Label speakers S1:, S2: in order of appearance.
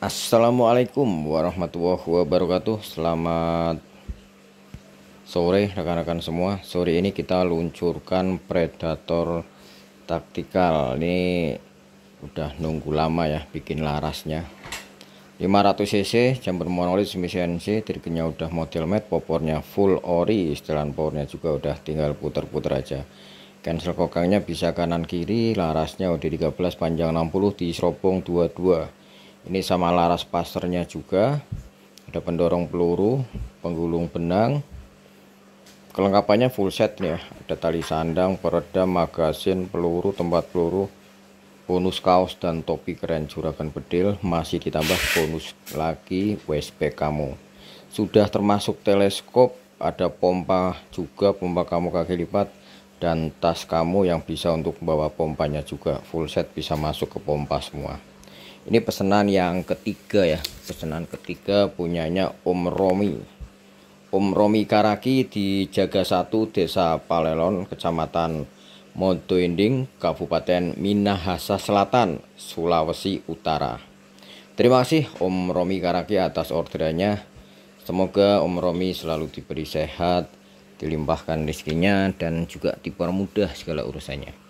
S1: Assalamualaikum warahmatullahi wabarakatuh Selamat sore rekan-rekan semua Sore ini kita luncurkan Predator Taktikal Ini udah nunggu lama ya bikin larasnya 500 cc chamber monolit, semi CNC triggernya udah model mat popornya full ori setelan powernya juga udah tinggal puter-puter aja cancel kokangnya bisa kanan kiri larasnya OD13 panjang 60 diserobong 22 ini sama laras pasternya juga ada pendorong peluru penggulung benang kelengkapannya full set ya ada tali sandang peredam magasin peluru tempat peluru bonus kaos dan topi keren juragan bedil masih ditambah bonus lagi USB kamu sudah termasuk teleskop ada pompa juga pompa kamu kaki lipat dan tas kamu yang bisa untuk bawa pompanya juga full set bisa masuk ke pompa semua ini pesanan yang ketiga ya pesanan ketiga punyanya Om Romi Om Romi Karaki di Jaga 1 Desa Palelon Kecamatan Monto Kabupaten Minahasa Selatan Sulawesi Utara Terima kasih Om Romi Karaki atas orderannya Semoga Om Romi selalu diberi sehat dilimpahkan rezekinya dan juga dipermudah segala urusannya